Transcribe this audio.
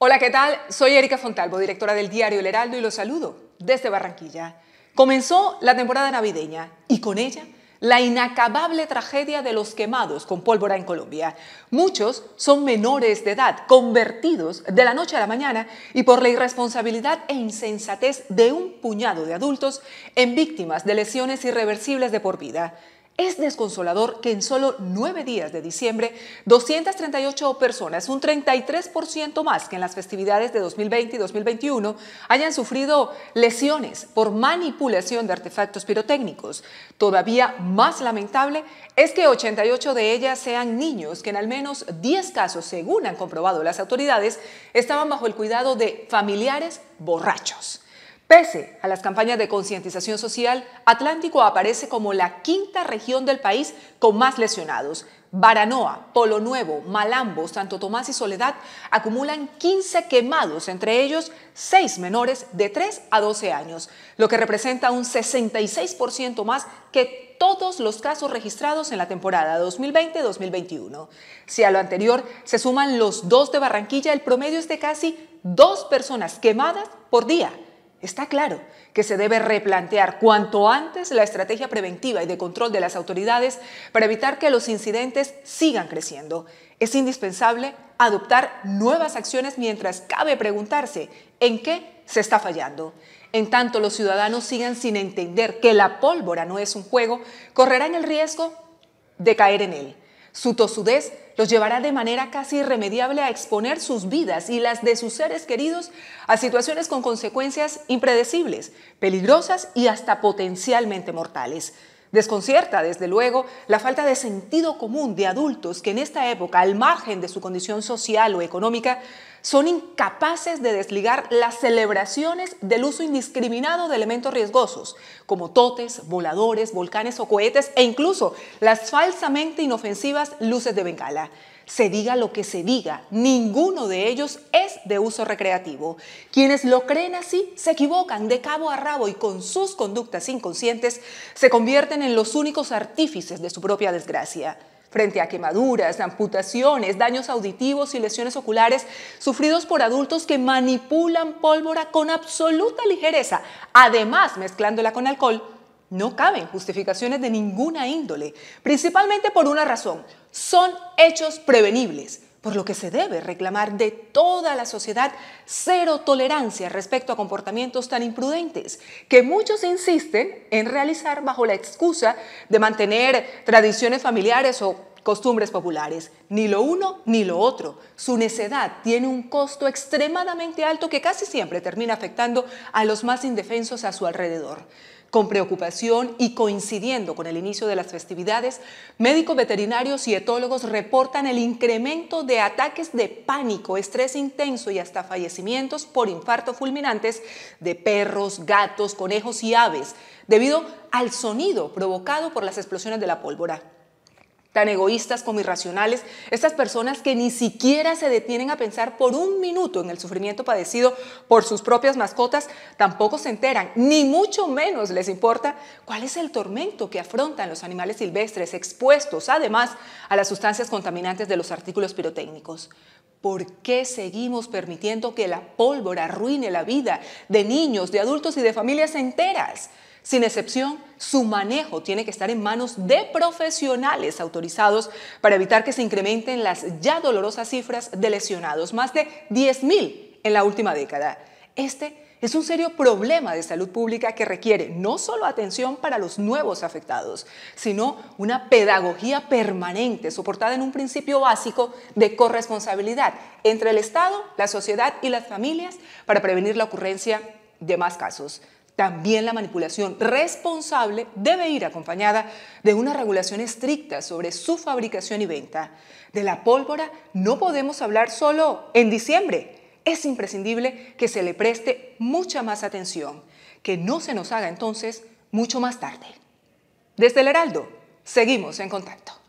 Hola, ¿qué tal? Soy Erika Fontalvo, directora del diario El Heraldo y los saludo desde Barranquilla. Comenzó la temporada navideña y con ella la inacabable tragedia de los quemados con pólvora en Colombia. Muchos son menores de edad, convertidos de la noche a la mañana y por la irresponsabilidad e insensatez de un puñado de adultos en víctimas de lesiones irreversibles de por vida. Es desconsolador que en solo nueve días de diciembre, 238 personas, un 33% más que en las festividades de 2020 y 2021, hayan sufrido lesiones por manipulación de artefactos pirotécnicos. Todavía más lamentable es que 88 de ellas sean niños que en al menos 10 casos, según han comprobado las autoridades, estaban bajo el cuidado de familiares borrachos. Pese a las campañas de concientización social, Atlántico aparece como la quinta región del país con más lesionados. Baranoa, Polo Nuevo, Malambo, Santo Tomás y Soledad acumulan 15 quemados, entre ellos 6 menores de 3 a 12 años, lo que representa un 66% más que todos los casos registrados en la temporada 2020-2021. Si a lo anterior se suman los dos de Barranquilla, el promedio es de casi dos personas quemadas por día. Está claro que se debe replantear cuanto antes la estrategia preventiva y de control de las autoridades para evitar que los incidentes sigan creciendo. Es indispensable adoptar nuevas acciones mientras cabe preguntarse en qué se está fallando. En tanto los ciudadanos sigan sin entender que la pólvora no es un juego, correrán el riesgo de caer en él. Su tosudez los llevará de manera casi irremediable a exponer sus vidas y las de sus seres queridos a situaciones con consecuencias impredecibles, peligrosas y hasta potencialmente mortales. Desconcierta, desde luego, la falta de sentido común de adultos que en esta época, al margen de su condición social o económica, son incapaces de desligar las celebraciones del uso indiscriminado de elementos riesgosos, como totes, voladores, volcanes o cohetes, e incluso las falsamente inofensivas luces de bengala. Se diga lo que se diga, ninguno de ellos es de uso recreativo. Quienes lo creen así se equivocan de cabo a rabo y con sus conductas inconscientes se convierten en los únicos artífices de su propia desgracia frente a quemaduras, amputaciones, daños auditivos y lesiones oculares sufridos por adultos que manipulan pólvora con absoluta ligereza, además mezclándola con alcohol, no caben justificaciones de ninguna índole, principalmente por una razón, son hechos prevenibles por lo que se debe reclamar de toda la sociedad cero tolerancia respecto a comportamientos tan imprudentes que muchos insisten en realizar bajo la excusa de mantener tradiciones familiares o costumbres populares, ni lo uno ni lo otro. Su necedad tiene un costo extremadamente alto que casi siempre termina afectando a los más indefensos a su alrededor. Con preocupación y coincidiendo con el inicio de las festividades, médicos veterinarios y etólogos reportan el incremento de ataques de pánico, estrés intenso y hasta fallecimientos por infarto fulminantes de perros, gatos, conejos y aves, debido al sonido provocado por las explosiones de la pólvora tan egoístas como irracionales, estas personas que ni siquiera se detienen a pensar por un minuto en el sufrimiento padecido por sus propias mascotas, tampoco se enteran, ni mucho menos les importa cuál es el tormento que afrontan los animales silvestres expuestos además a las sustancias contaminantes de los artículos pirotécnicos. ¿Por qué seguimos permitiendo que la pólvora arruine la vida de niños, de adultos y de familias enteras? Sin excepción, su manejo tiene que estar en manos de profesionales autorizados para evitar que se incrementen las ya dolorosas cifras de lesionados, más de 10.000 en la última década. Este es un serio problema de salud pública que requiere no solo atención para los nuevos afectados, sino una pedagogía permanente soportada en un principio básico de corresponsabilidad entre el Estado, la sociedad y las familias para prevenir la ocurrencia de más casos. También la manipulación responsable debe ir acompañada de una regulación estricta sobre su fabricación y venta. De la pólvora no podemos hablar solo en diciembre, es imprescindible que se le preste mucha más atención, que no se nos haga entonces mucho más tarde. Desde el Heraldo, seguimos en contacto.